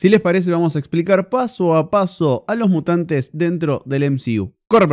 Si les parece, vamos a explicar paso a paso a los mutantes dentro del MCU. Corre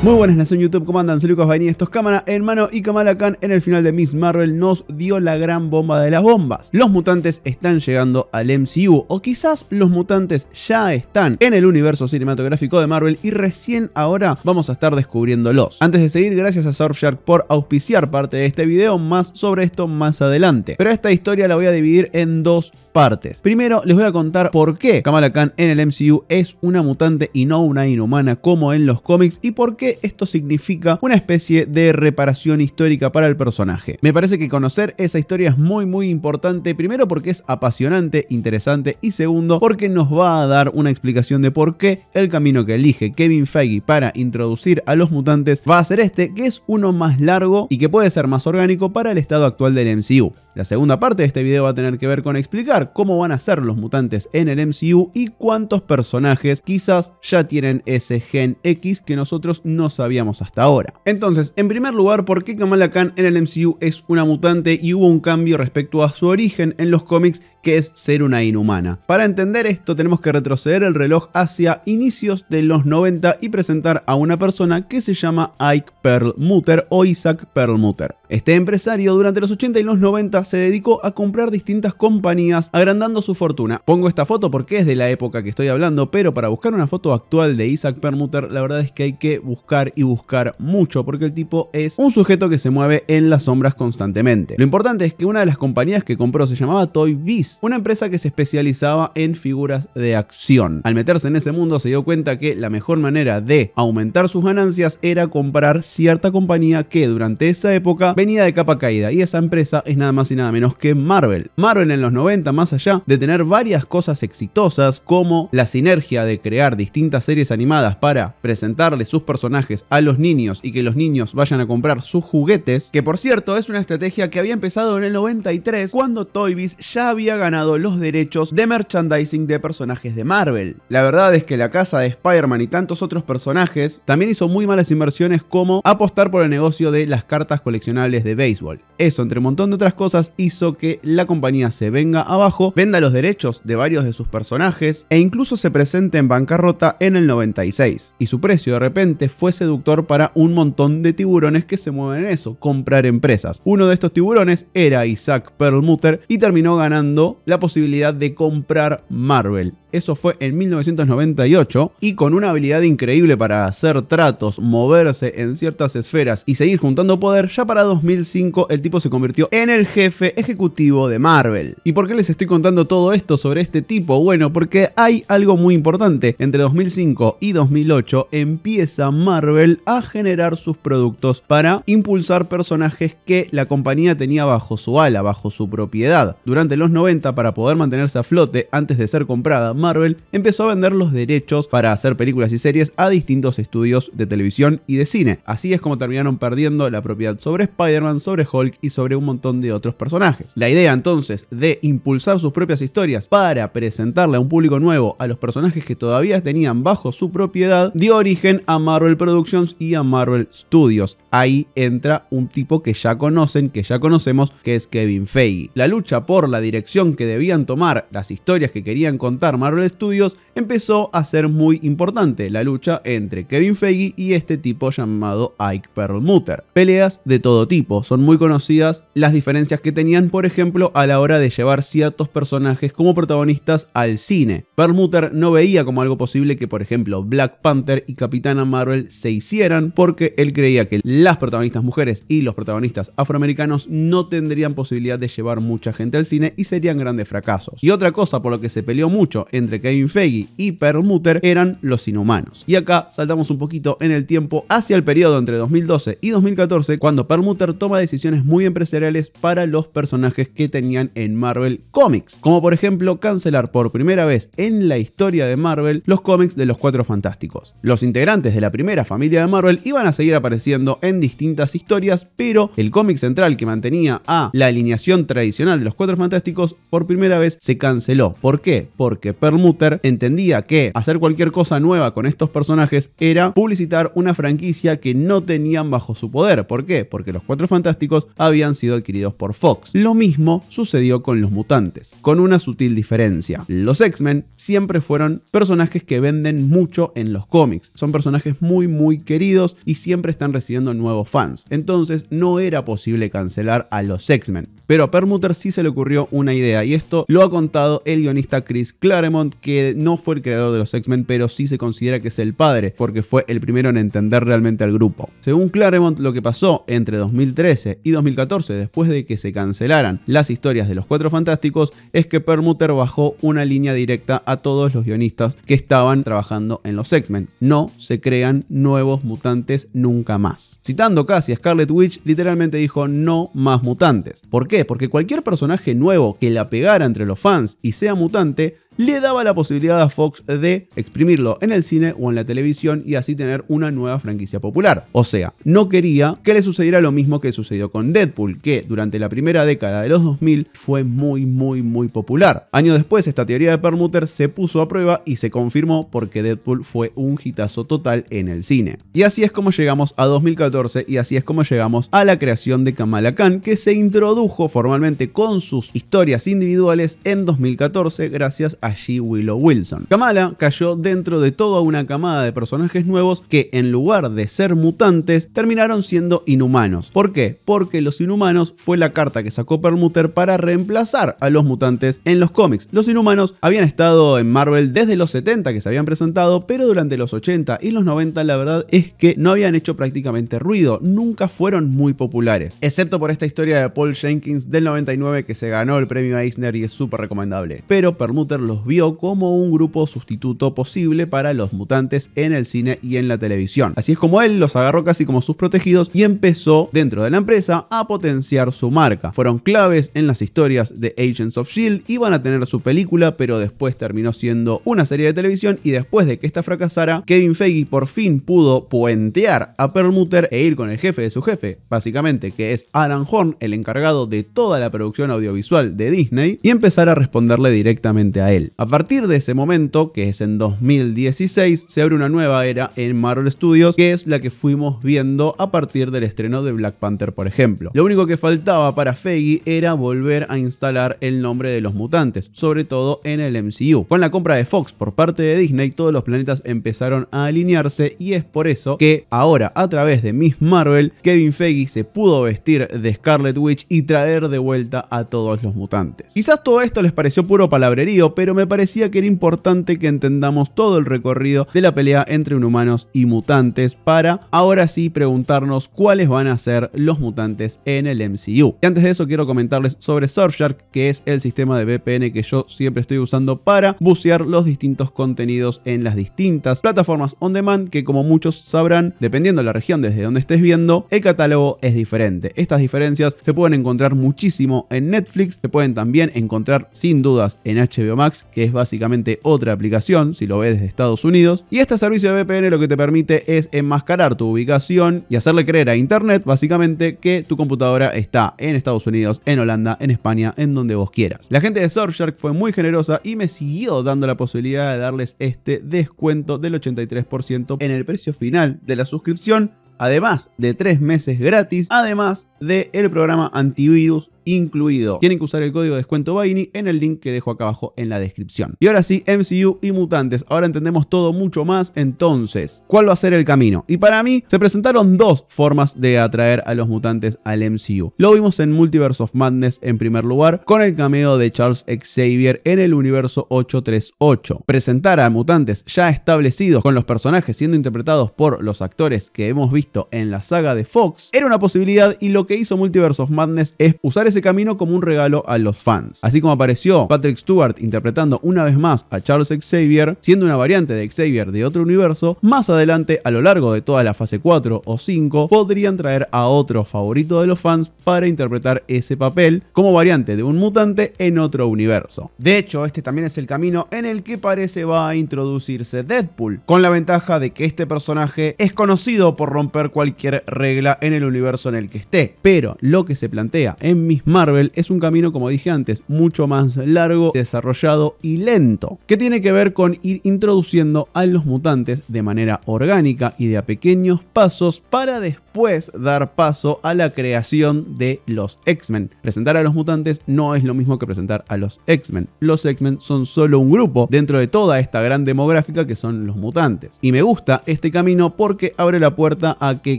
muy buenas Nación YouTube, ¿cómo andan? Soy Lucas Baini, Estos es Cámara en mano y Kamala Khan en el final de Miss Marvel nos dio la gran bomba de las bombas. Los mutantes están llegando al MCU o quizás los mutantes ya están en el universo cinematográfico de Marvel y recién ahora vamos a estar descubriéndolos. Antes de seguir, gracias a Surfshark por auspiciar parte de este video, más sobre esto más adelante. Pero esta historia la voy a dividir en dos partes. Primero les voy a contar por qué Kamala Khan en el MCU es una mutante y no una inhumana como en los cómics y por qué esto significa una especie de reparación histórica para el personaje. Me parece que conocer esa historia es muy muy importante, primero porque es apasionante, interesante y segundo porque nos va a dar una explicación de por qué el camino que elige Kevin Feige para introducir a los mutantes va a ser este, que es uno más largo y que puede ser más orgánico para el estado actual del MCU. La segunda parte de este video va a tener que ver con explicar cómo van a ser los mutantes en el MCU y cuántos personajes quizás ya tienen ese gen X que nosotros no no sabíamos hasta ahora. Entonces, en primer lugar, ¿por qué Kamala Khan en el MCU es una mutante y hubo un cambio respecto a su origen en los cómics que es ser una inhumana. Para entender esto tenemos que retroceder el reloj hacia inicios de los 90 y presentar a una persona que se llama Ike Perlmutter o Isaac Perlmutter. Este empresario durante los 80 y los 90 se dedicó a comprar distintas compañías agrandando su fortuna. Pongo esta foto porque es de la época que estoy hablando, pero para buscar una foto actual de Isaac Perlmutter la verdad es que hay que buscar y buscar mucho porque el tipo es un sujeto que se mueve en las sombras constantemente. Lo importante es que una de las compañías que compró se llamaba Toy Biz una empresa que se especializaba en figuras de acción. Al meterse en ese mundo se dio cuenta que la mejor manera de aumentar sus ganancias era comprar cierta compañía que durante esa época venía de capa caída y esa empresa es nada más y nada menos que Marvel. Marvel en los 90, más allá de tener varias cosas exitosas como la sinergia de crear distintas series animadas para presentarle sus personajes a los niños y que los niños vayan a comprar sus juguetes, que por cierto es una estrategia que había empezado en el 93 cuando Toy Biz ya había ganado los derechos de merchandising de personajes de Marvel. La verdad es que la casa de Spider-Man y tantos otros personajes también hizo muy malas inversiones como apostar por el negocio de las cartas coleccionables de béisbol. Eso, entre un montón de otras cosas, hizo que la compañía se venga abajo, venda los derechos de varios de sus personajes e incluso se presente en bancarrota en el 96. Y su precio de repente fue seductor para un montón de tiburones que se mueven en eso, comprar empresas. Uno de estos tiburones era Isaac Perlmutter y terminó ganando la posibilidad de comprar Marvel. Eso fue en 1998 y con una habilidad increíble para hacer tratos, moverse en ciertas esferas y seguir juntando poder, ya para 2005 el tipo se convirtió en el jefe ejecutivo de Marvel. ¿Y por qué les estoy contando todo esto sobre este tipo? Bueno, porque hay algo muy importante. Entre 2005 y 2008 empieza Marvel a generar sus productos para impulsar personajes que la compañía tenía bajo su ala, bajo su propiedad. Durante los 90, para poder mantenerse a flote antes de ser comprada, Marvel empezó a vender los derechos para hacer películas y series a distintos estudios de televisión y de cine. Así es como terminaron perdiendo la propiedad sobre Spider-Man, sobre Hulk y sobre un montón de otros personajes. La idea entonces de impulsar sus propias historias para presentarle a un público nuevo a los personajes que todavía tenían bajo su propiedad dio origen a Marvel Productions y a Marvel Studios. Ahí entra un tipo que ya conocen, que ya conocemos, que es Kevin Feige. La lucha por la dirección que debían tomar las historias que querían contar Marvel Marvel Studios empezó a ser muy importante la lucha entre Kevin Feige y este tipo llamado Ike Perlmutter. Peleas de todo tipo, son muy conocidas las diferencias que tenían, por ejemplo, a la hora de llevar ciertos personajes como protagonistas al cine. Perlmutter no veía como algo posible que, por ejemplo, Black Panther y Capitana Marvel se hicieran porque él creía que las protagonistas mujeres y los protagonistas afroamericanos no tendrían posibilidad de llevar mucha gente al cine y serían grandes fracasos. Y otra cosa por lo que se peleó mucho entre Kevin Feige y Perlmutter eran los inhumanos. Y acá saltamos un poquito en el tiempo hacia el periodo entre 2012 y 2014 cuando Perlmutter toma decisiones muy empresariales para los personajes que tenían en Marvel Comics, como por ejemplo cancelar por primera vez en la historia de Marvel los cómics de los Cuatro Fantásticos. Los integrantes de la primera familia de Marvel iban a seguir apareciendo en distintas historias, pero el cómic central que mantenía a la alineación tradicional de los Cuatro Fantásticos por primera vez se canceló. ¿Por qué? Porque Perlmutter entendía que hacer cualquier cosa nueva con estos personajes era publicitar una franquicia que no tenían bajo su poder. ¿Por qué? Porque los Cuatro Fantásticos habían sido adquiridos por Fox. Lo mismo sucedió con los mutantes, con una sutil diferencia. Los X-Men siempre fueron personajes que venden mucho en los cómics. Son personajes muy muy queridos y siempre están recibiendo nuevos fans. Entonces no era posible cancelar a los X-Men. Pero a Permuter sí se le ocurrió una idea y esto lo ha contado el guionista Chris Claremont que no fue el creador de los X-Men, pero sí se considera que es el padre, porque fue el primero en entender realmente al grupo. Según Claremont, lo que pasó entre 2013 y 2014, después de que se cancelaran las historias de los Cuatro Fantásticos, es que Permuter bajó una línea directa a todos los guionistas que estaban trabajando en los X-Men. No se crean nuevos mutantes nunca más. Citando casi a Scarlet Witch, literalmente dijo no más mutantes. ¿Por qué? Porque cualquier personaje nuevo que la pegara entre los fans y sea mutante, le daba la posibilidad a Fox de exprimirlo en el cine o en la televisión y así tener una nueva franquicia popular. O sea, no quería que le sucediera lo mismo que sucedió con Deadpool, que durante la primera década de los 2000 fue muy, muy, muy popular. Años después, esta teoría de Permuter se puso a prueba y se confirmó porque Deadpool fue un hitazo total en el cine. Y así es como llegamos a 2014 y así es como llegamos a la creación de Kamala Khan, que se introdujo formalmente con sus historias individuales en 2014 gracias a allí Willow Wilson. Kamala cayó dentro de toda una camada de personajes nuevos que en lugar de ser mutantes terminaron siendo inhumanos. ¿Por qué? Porque los inhumanos fue la carta que sacó Permuter para reemplazar a los mutantes en los cómics. Los inhumanos habían estado en Marvel desde los 70 que se habían presentado, pero durante los 80 y los 90 la verdad es que no habían hecho prácticamente ruido, nunca fueron muy populares, excepto por esta historia de Paul Jenkins del 99 que se ganó el premio Eisner y es súper recomendable. Pero Permuter los vio como un grupo sustituto posible para los mutantes en el cine y en la televisión. Así es como él los agarró casi como sus protegidos y empezó dentro de la empresa a potenciar su marca. Fueron claves en las historias de Agents of Shield, iban a tener su película, pero después terminó siendo una serie de televisión y después de que esta fracasara, Kevin Feige por fin pudo puentear a Perlmutter e ir con el jefe de su jefe, básicamente que es Alan Horn, el encargado de toda la producción audiovisual de Disney, y empezar a responderle directamente a él. A partir de ese momento, que es en 2016, se abre una nueva era en Marvel Studios, que es la que fuimos viendo a partir del estreno de Black Panther, por ejemplo. Lo único que faltaba para Feige era volver a instalar el nombre de los mutantes, sobre todo en el MCU. Con la compra de Fox por parte de Disney, todos los planetas empezaron a alinearse y es por eso que ahora, a través de Miss Marvel, Kevin Feige se pudo vestir de Scarlet Witch y traer de vuelta a todos los mutantes. Quizás todo esto les pareció puro palabrerío, pero pero me parecía que era importante que entendamos todo el recorrido de la pelea entre humanos y mutantes para ahora sí preguntarnos cuáles van a ser los mutantes en el MCU. Y antes de eso quiero comentarles sobre Surfshark, que es el sistema de VPN que yo siempre estoy usando para bucear los distintos contenidos en las distintas plataformas on demand que como muchos sabrán, dependiendo de la región desde donde estés viendo, el catálogo es diferente. Estas diferencias se pueden encontrar muchísimo en Netflix, se pueden también encontrar sin dudas en HBO Max que es básicamente otra aplicación, si lo ves desde Estados Unidos. Y este servicio de VPN lo que te permite es enmascarar tu ubicación y hacerle creer a Internet, básicamente, que tu computadora está en Estados Unidos, en Holanda, en España, en donde vos quieras. La gente de Surfshark fue muy generosa y me siguió dando la posibilidad de darles este descuento del 83% en el precio final de la suscripción además de tres meses gratis, además del programa antivirus incluido. Tienen que usar el código de descuento Baini en el link que dejo acá abajo en la descripción. Y ahora sí, MCU y mutantes. Ahora entendemos todo mucho más. Entonces, ¿cuál va a ser el camino? Y para mí, se presentaron dos formas de atraer a los mutantes al MCU. Lo vimos en Multiverse of Madness en primer lugar, con el cameo de Charles Xavier en el universo 838. Presentar a mutantes ya establecidos con los personajes siendo interpretados por los actores que hemos visto en la saga de Fox era una posibilidad y lo que hizo Multiverse of Madness es usar ese camino como un regalo a los fans. Así como apareció Patrick Stewart interpretando una vez más a Charles Xavier, siendo una variante de Xavier de otro universo, más adelante a lo largo de toda la fase 4 o 5 podrían traer a otro favorito de los fans para interpretar ese papel como variante de un mutante en otro universo. De hecho, este también es el camino en el que parece va a introducirse Deadpool, con la ventaja de que este personaje es conocido por romper cualquier regla en el universo en el que esté pero lo que se plantea en Miss Marvel es un camino, como dije antes, mucho más largo, desarrollado y lento, que tiene que ver con ir introduciendo a los mutantes de manera orgánica y de a pequeños pasos para después después dar paso a la creación de los X-Men. Presentar a los mutantes no es lo mismo que presentar a los X-Men. Los X-Men son solo un grupo dentro de toda esta gran demográfica que son los mutantes. Y me gusta este camino porque abre la puerta a que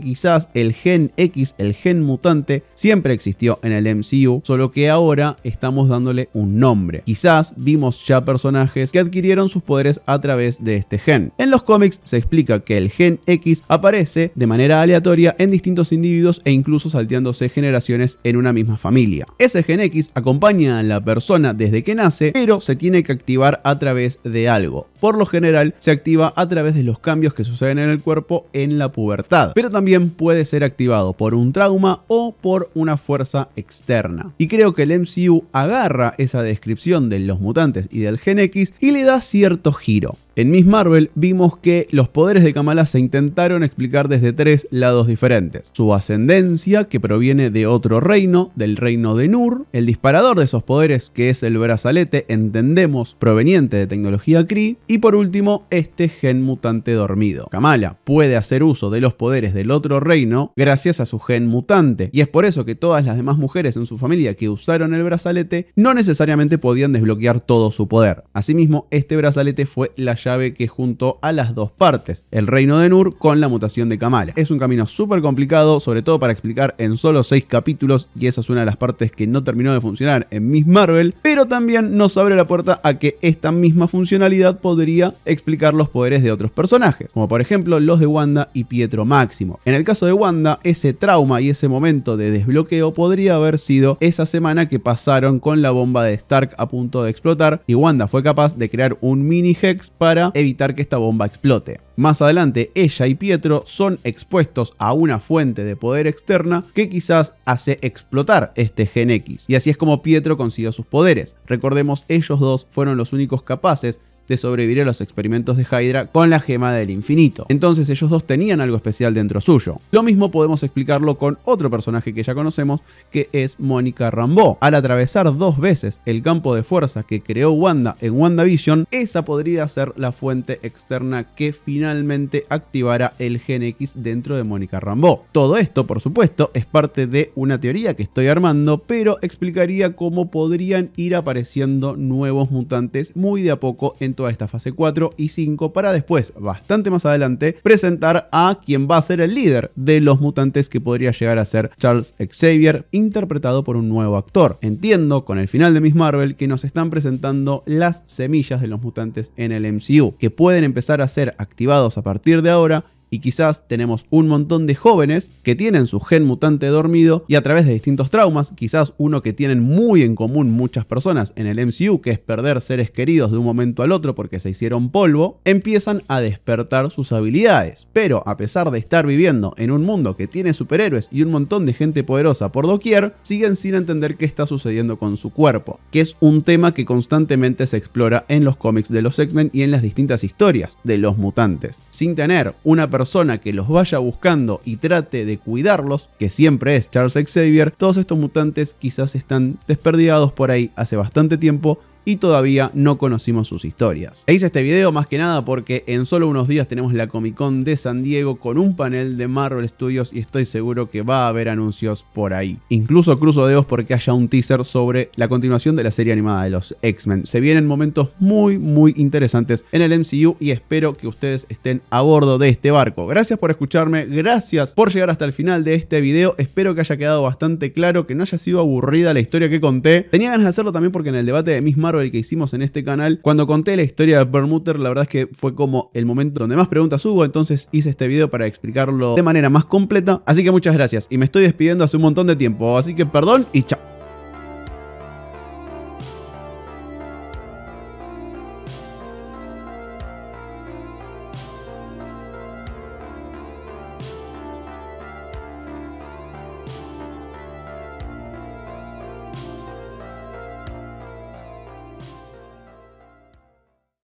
quizás el gen X, el gen mutante, siempre existió en el MCU, solo que ahora estamos dándole un nombre. Quizás vimos ya personajes que adquirieron sus poderes a través de este gen. En los cómics se explica que el gen X aparece de manera aleatoria en distintos individuos e incluso salteándose generaciones en una misma familia. Ese gen X acompaña a la persona desde que nace, pero se tiene que activar a través de algo. Por lo general, se activa a través de los cambios que suceden en el cuerpo en la pubertad, pero también puede ser activado por un trauma o por una fuerza externa. Y creo que el MCU agarra esa descripción de los mutantes y del gen X y le da cierto giro. En Miss Marvel vimos que los poderes de Kamala se intentaron explicar desde tres lados diferentes. Su ascendencia, que proviene de otro reino, del reino de Nur, el disparador de esos poderes, que es el brazalete, entendemos, proveniente de tecnología Kree, y por último, este gen mutante dormido. Kamala puede hacer uso de los poderes del otro reino gracias a su gen mutante, y es por eso que todas las demás mujeres en su familia que usaron el brazalete no necesariamente podían desbloquear todo su poder. Asimismo, este brazalete fue la llave que junto a las dos partes, el reino de Nur con la mutación de Kamala. Es un camino súper complicado, sobre todo para explicar en solo 6 capítulos, y esa es una de las partes que no terminó de funcionar en Miss Marvel, pero también nos abre la puerta a que esta misma funcionalidad podría explicar los poderes de otros personajes, como por ejemplo los de Wanda y Pietro Máximo. En el caso de Wanda, ese trauma y ese momento de desbloqueo podría haber sido esa semana que pasaron con la bomba de Stark a punto de explotar y Wanda fue capaz de crear un mini hex para para evitar que esta bomba explote. Más adelante, ella y Pietro son expuestos a una fuente de poder externa que quizás hace explotar este Gen X. Y así es como Pietro consiguió sus poderes. Recordemos, ellos dos fueron los únicos capaces de sobrevivir a los experimentos de Hydra con la gema del infinito. Entonces ellos dos tenían algo especial dentro suyo. Lo mismo podemos explicarlo con otro personaje que ya conocemos, que es Mónica Rambeau. Al atravesar dos veces el campo de fuerza que creó Wanda en WandaVision, esa podría ser la fuente externa que finalmente activara el Gen X dentro de Mónica Rambeau. Todo esto, por supuesto, es parte de una teoría que estoy armando, pero explicaría cómo podrían ir apareciendo nuevos mutantes muy de a poco en a esta fase 4 y 5 para después, bastante más adelante, presentar a quien va a ser el líder de los mutantes que podría llegar a ser Charles Xavier, interpretado por un nuevo actor. Entiendo con el final de Miss Marvel que nos están presentando las semillas de los mutantes en el MCU, que pueden empezar a ser activados a partir de ahora y quizás tenemos un montón de jóvenes que tienen su gen mutante dormido y a través de distintos traumas, quizás uno que tienen muy en común muchas personas en el MCU, que es perder seres queridos de un momento al otro porque se hicieron polvo, empiezan a despertar sus habilidades. Pero a pesar de estar viviendo en un mundo que tiene superhéroes y un montón de gente poderosa por doquier, siguen sin entender qué está sucediendo con su cuerpo, que es un tema que constantemente se explora en los cómics de los X-Men y en las distintas historias de los mutantes, sin tener una persona persona que los vaya buscando y trate de cuidarlos, que siempre es Charles Xavier, todos estos mutantes quizás están desperdigados por ahí hace bastante tiempo y todavía no conocimos sus historias. E hice este video más que nada porque en solo unos días tenemos la Comic Con de San Diego con un panel de Marvel Studios y estoy seguro que va a haber anuncios por ahí. Incluso cruzo dedos porque haya un teaser sobre la continuación de la serie animada de los X-Men. Se vienen momentos muy muy interesantes en el MCU y espero que ustedes estén a bordo de este barco. Gracias por escucharme, gracias por llegar hasta el final de este video. Espero que haya quedado bastante claro, que no haya sido aburrida la historia que conté. Tenía ganas de hacerlo también porque en el debate de Marvel el que hicimos en este canal, cuando conté la historia de Permuter, la verdad es que fue como el momento donde más preguntas hubo, entonces hice este video para explicarlo de manera más completa. Así que muchas gracias y me estoy despidiendo hace un montón de tiempo, así que perdón y chao.